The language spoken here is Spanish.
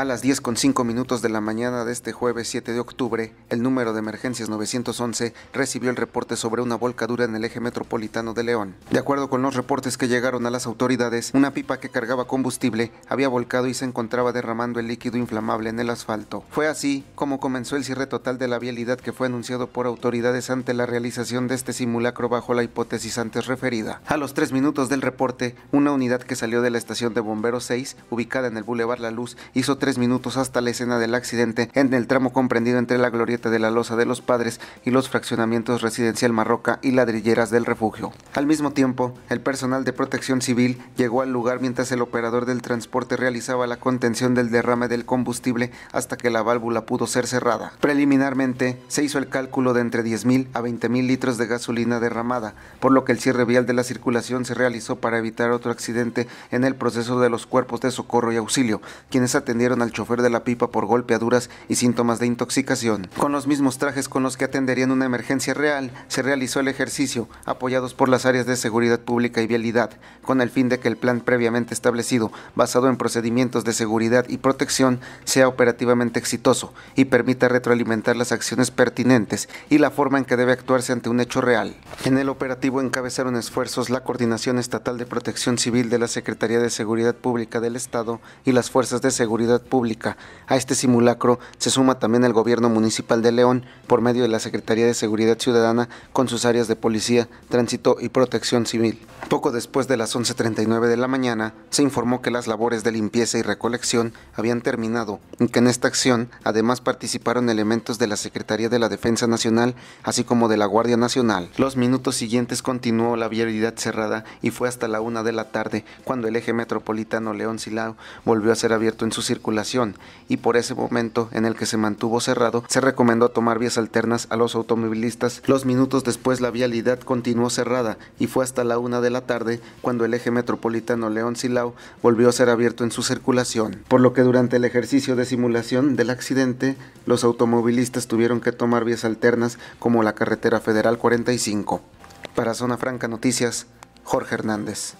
A las 10,5 con minutos de la mañana de este jueves 7 de octubre, el número de emergencias 911 recibió el reporte sobre una volcadura en el eje metropolitano de León. De acuerdo con los reportes que llegaron a las autoridades, una pipa que cargaba combustible había volcado y se encontraba derramando el líquido inflamable en el asfalto. Fue así como comenzó el cierre total de la vialidad que fue anunciado por autoridades ante la realización de este simulacro bajo la hipótesis antes referida. A los 3 minutos del reporte, una unidad que salió de la estación de bomberos 6, ubicada en el Boulevard La Luz, hizo tres minutos hasta la escena del accidente en el tramo comprendido entre la glorieta de la Loza de los Padres y los fraccionamientos Residencial Marroca y Ladrilleras del Refugio. Al mismo tiempo, el personal de protección civil llegó al lugar mientras el operador del transporte realizaba la contención del derrame del combustible hasta que la válvula pudo ser cerrada. Preliminarmente, se hizo el cálculo de entre 10.000 a 20.000 litros de gasolina derramada, por lo que el cierre vial de la circulación se realizó para evitar otro accidente en el proceso de los cuerpos de socorro y auxilio, quienes atendieron al chofer de la pipa por golpeaduras y síntomas de intoxicación. Con los mismos trajes con los que atenderían una emergencia real, se realizó el ejercicio, apoyados por las áreas de seguridad pública y vialidad, con el fin de que el plan previamente establecido, basado en procedimientos de seguridad y protección, sea operativamente exitoso y permita retroalimentar las acciones pertinentes y la forma en que debe actuarse ante un hecho real. En el operativo encabezaron esfuerzos la Coordinación Estatal de Protección Civil de la Secretaría de Seguridad Pública del Estado y las Fuerzas de Seguridad pública. A este simulacro se suma también el gobierno municipal de León por medio de la Secretaría de Seguridad Ciudadana con sus áreas de policía, tránsito y protección civil. Poco después de las 11.39 de la mañana, se informó que las labores de limpieza y recolección habían terminado y que en esta acción además participaron elementos de la Secretaría de la Defensa Nacional, así como de la Guardia Nacional. Los minutos siguientes continuó la vialidad cerrada y fue hasta la una de la tarde cuando el eje metropolitano León Silao volvió a ser abierto en su círculo y por ese momento en el que se mantuvo cerrado se recomendó tomar vías alternas a los automovilistas. Los minutos después la vialidad continuó cerrada y fue hasta la una de la tarde cuando el eje metropolitano León-Silao volvió a ser abierto en su circulación, por lo que durante el ejercicio de simulación del accidente los automovilistas tuvieron que tomar vías alternas como la carretera federal 45. Para Zona Franca Noticias, Jorge Hernández.